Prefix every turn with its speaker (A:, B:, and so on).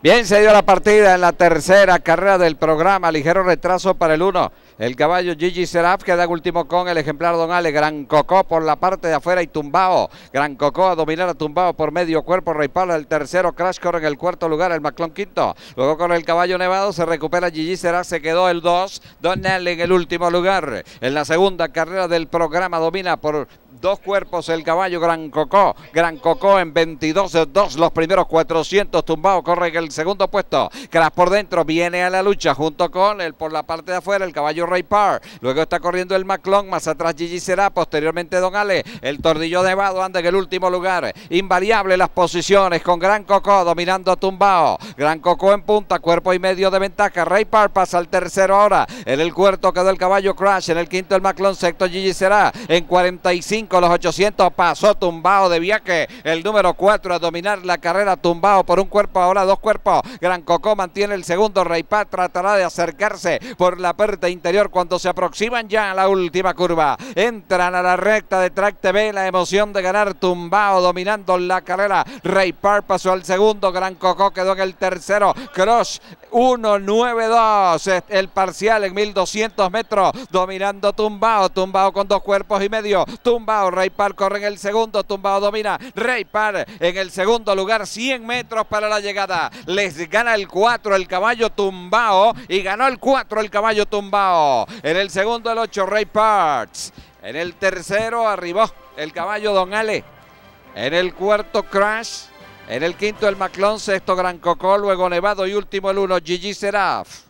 A: Bien, se dio la partida en la tercera carrera del programa. Ligero retraso para el 1. El caballo Gigi Seraf queda último con el ejemplar Don Ale. Gran Cocó por la parte de afuera y Tumbao. Gran Cocó a dominar a Tumbao por medio cuerpo. Rey el tercero. Crash corre en el cuarto lugar. El Maclon quinto. Luego con el caballo Nevado se recupera Gigi Seraf. Se quedó el 2. Don Ale en el último lugar. En la segunda carrera del programa domina por Dos cuerpos el caballo Gran Cocó. Gran Cocó en 22-2. Eh, los primeros 400 Tumbao Corre el segundo puesto. Crash por dentro. Viene a la lucha junto con el por la parte de afuera. El caballo Ray Par Luego está corriendo el Maclón. Más atrás Gigi Será. Posteriormente Don Ale. El de Vado anda en el último lugar. Invariable las posiciones con Gran Cocó dominando a Tumbao. Gran Cocó en punta. Cuerpo y medio de ventaja. Ray Par pasa al tercero ahora. En el cuarto quedó el caballo Crash. En el quinto el Maclón. Sexto Gigi Será. En 45 con los 800, pasó tumbado de viaje, el número 4 a dominar la carrera tumbado por un cuerpo, ahora dos cuerpos, Gran Cocó mantiene el segundo, Reipá tratará de acercarse por la parte interior cuando se aproximan ya a la última curva, entran a la recta de Track TV, la emoción de ganar Tumbao dominando la carrera, Par pasó al segundo, Gran Cocó quedó en el tercero, Cross 1-9-2, el parcial en 1200 metros, dominando Tumbao tumbado con dos cuerpos y medio, Tumbao Rey Par corre en el segundo, Tumbao domina. Rey Par en el segundo lugar, 100 metros para la llegada. Les gana el 4 el caballo tumbao y ganó el 4 el caballo tumbao. En el segundo el 8 Rey Parts. En el tercero arribó el caballo Don Ale. En el cuarto Crash. En el quinto el Maclón, sexto Gran Cocó, luego Nevado y último el 1 Gigi Seraf.